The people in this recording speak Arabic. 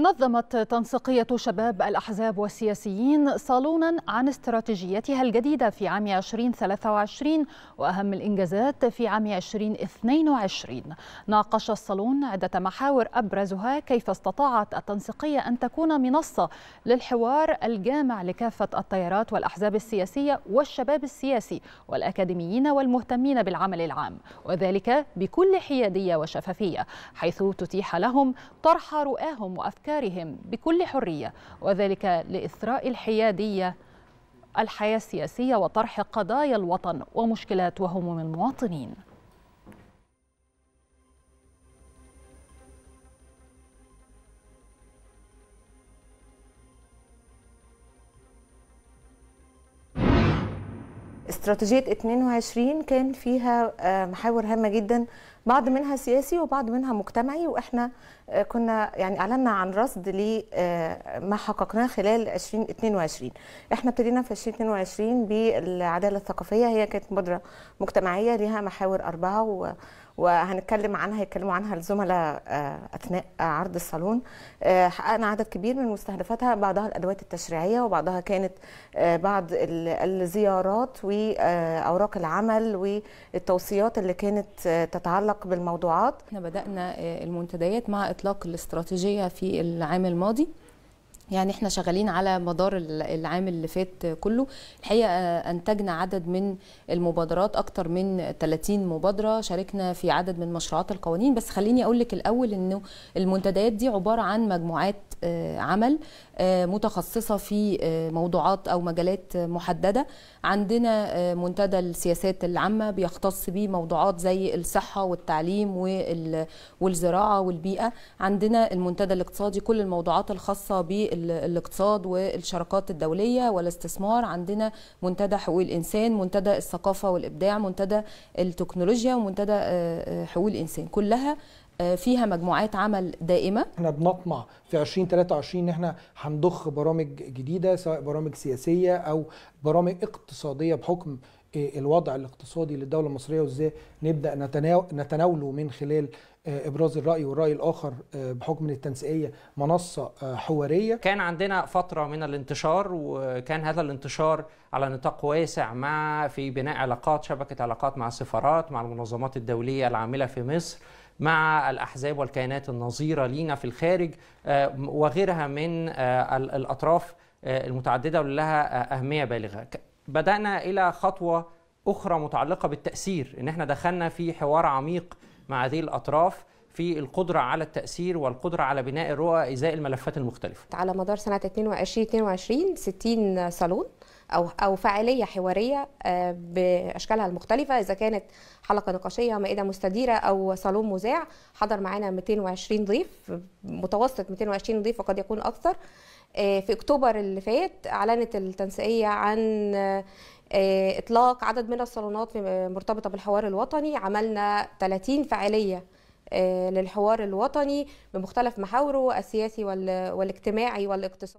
نظمت تنسيقية شباب الأحزاب والسياسيين صالونا عن استراتيجيتها الجديدة في عام 2023 وأهم الإنجازات في عام 2022 ناقش الصالون عدة محاور أبرزها كيف استطاعت التنسيقية أن تكون منصة للحوار الجامع لكافة التيارات والأحزاب السياسية والشباب السياسي والأكاديميين والمهتمين بالعمل العام وذلك بكل حيادية وشفافية حيث تتيح لهم طرح رؤاهم وأفكارهم أفكارهم بكل حرية وذلك لإثراء الحيادية الحياة السياسية وطرح قضايا الوطن ومشكلات وهموم المواطنين استراتيجية 22 كان فيها آه، محاور هامة جدا بعض منها سياسي وبعض منها مجتمعي واحنا آه، كنا يعني اعلنا عن رصد لما آه، حققناه خلال 2022 احنا ابتدينا في 2022 بالعداله الثقافيه هي كانت مبادره مجتمعيه ليها محاور اربعه و وهنتكلم عنها يتكلموا عنها الزملاء آه، اثناء عرض الصالون حققنا عدد كبير من مستهدفاتها بعضها الادوات التشريعيه وبعضها كانت بعض الزيارات واوراق العمل والتوصيات اللي كانت تتعلق تتعلق بالموضوعات احنا بدأنا آه، المنتديات مع إطلاق الاستراتيجية في العام الماضي يعني احنا شغالين على مدار العام اللي فات كله الحقيقه آه، انتجنا عدد من المبادرات اكتر من 30 مبادره شاركنا في عدد من مشروعات القوانين بس خليني اقول لك الاول انه المنتديات دي عباره عن مجموعات آه، عمل آه، متخصصه في موضوعات او مجالات محدده عندنا منتدى السياسات العامه بيختص بيه موضوعات زي الصحه والتعليم والزراعه والبيئه عندنا المنتدى الاقتصادي كل الموضوعات الخاصه بال الاقتصاد والشراكات الدولية والاستثمار عندنا منتدى حقوق الإنسان منتدى الثقافة والإبداع منتدى التكنولوجيا ومنتدى آه، آه، حقوق الإنسان كلها آه، فيها مجموعات عمل دائمه احنا بنطمع في 2023 ان احنا هنضخ برامج جديده سواء برامج سياسيه او برامج اقتصاديه بحكم إيه الوضع الاقتصادي للدولة المصرية وازاي نبدأ نتناوله من خلال آه، ابراز الراي والراي الاخر آه، بحكم ان التنسيقيه منصه آه، حواريه كان عندنا فتره من الانتشار وكان هذا الانتشار على نطاق واسع مع في بناء علاقات شبكه علاقات مع السفارات مع المنظمات الدوليه العامله في مصر مع الاحزاب والكيانات النظيره لينا في الخارج وغيرها من الاطراف المتعدده ولها اهميه بالغه بدأنا إلى خطوة أخرى متعلقة بالتأثير إن إحنا دخلنا في حوار عميق مع هذه الأطراف في القدرة على التأثير والقدرة على بناء الرؤى إزاء الملفات المختلفة على مدار سنة 22-22 60 صالون او او فعاليه حواريه آه، باشكالها المختلفه اذا كانت حلقه نقاشيه مائده مستديره او صالون مذاع حضر معانا 220 ضيف متوسط 220 ضيف وقد يكون اكثر آه، في اكتوبر اللي فات اعلنت التنسيقيه عن آه، اطلاق عدد من الصالونات مرتبطه بالحوار الوطني عملنا 30 فعاليه للحوار الوطني بمختلف محاوره السياسي والاجتماعي والاقتصادي